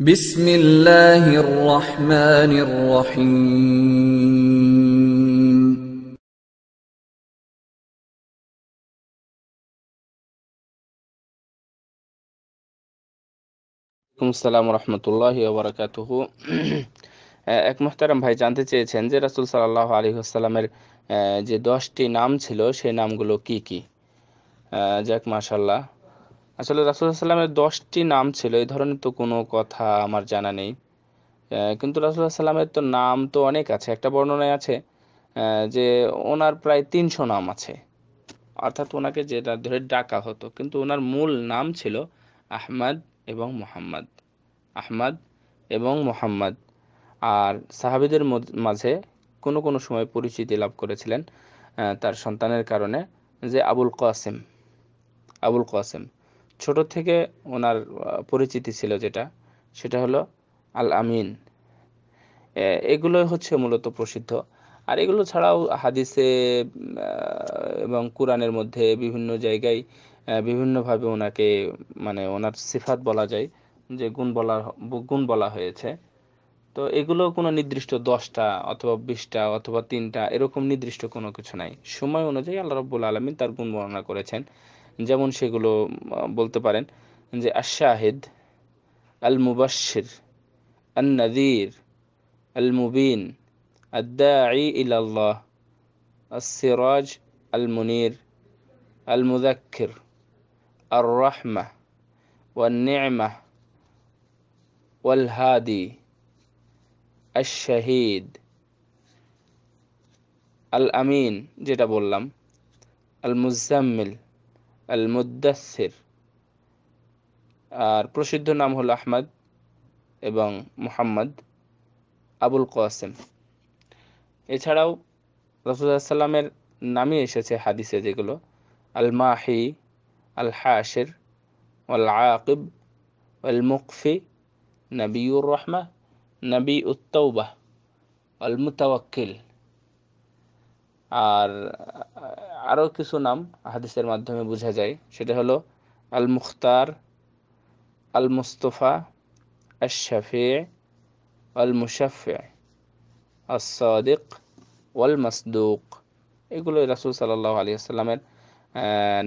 بسم الله الرحمن الرحيم আসসালাম রহমতুল্লাহ ওবরাকাতুহ এক মোহতারাম ভাই জানতে চেয়েছেন যে রাসুল সাল্লাহ আলী আসসালামের যে দশটি নাম ছিল সে নামগুলো কি কি যাক মাসাল্লাহ আসলে রাসুল্লাহ সাল্লামের দশটি নাম ছিল এই ধরনের তো কোনো কথা আমার জানা নেই কিন্তু রাসুল্লাহ সাল্লামের তো নাম তো অনেক আছে একটা বর্ণনায় আছে যে ওনার প্রায় তিনশো নাম আছে অর্থাৎ ওনাকে যেটা ধরে ডাকা হতো কিন্তু ওনার মূল নাম ছিল আহমদ এবং মোহাম্মদ আহমদ এবং মোহাম্মদ আর সাহাবিদের মাঝে কোনো কোনো সময় পরিচিতি লাভ করেছিলেন তার সন্তানের কারণে যে আবুল কাসেম আবুল কাসেম ছোট থেকে ওনার পরিচিতি ছিল যেটা সেটা হলো আল আমিন এগুলো হচ্ছে মূলত প্রসিদ্ধ আর এগুলো ছাড়াও হাদিসে এবং কোরআনের মধ্যে বিভিন্ন জায়গায় বিভিন্নভাবে ওনাকে মানে ওনার সিফাত বলা যায় যে গুণ বলা গুণ বলা হয়েছে তো এগুলো কোনো নির্দিষ্ট দশটা অথবা বিশটা অথবা তিনটা এরকম নির্দিষ্ট কোনো কিছু নাই সময় অনুযায়ী আল্লাহ রব্বুল আলমিন তার গুণ বর্ণনা করেছেন যেমন সেগুলো বলতে পারেন যে আশাহেদ আল মুবাশির আল নাদির আল মুবিন الداعي إلى الله السراج المنير المذكر الرحمة والنعمة والهادي الشهيد الامين আমিন যেটা বললাম আল মুদাসের আর প্রসিদ্ধ নাম হলো আহমদ এবং মোহাম্মদ আবুল কাসেম এছাড়াও রসুলামের নামই এসেছে হাদিসে যেগুলো আল মাহি আল হাশের আল আকিব আল মুকফি নবীউর রহমা নবী উত্তৌবাহ আল মুতাওয়াক্কিল আর আরও কিছু নাম হাদিসের মাধ্যমে বোঝা যায় সেটা হলো আল মুখতার আল মুস্তফা আশাফে আল মুশাফি আল সাদিক ওয়াল মাসদুক এগুলো রাসুল সাল্লাহ আলী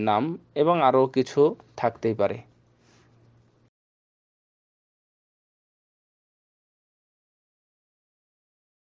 নাম এবং আরও কিছু থাকতেই পারে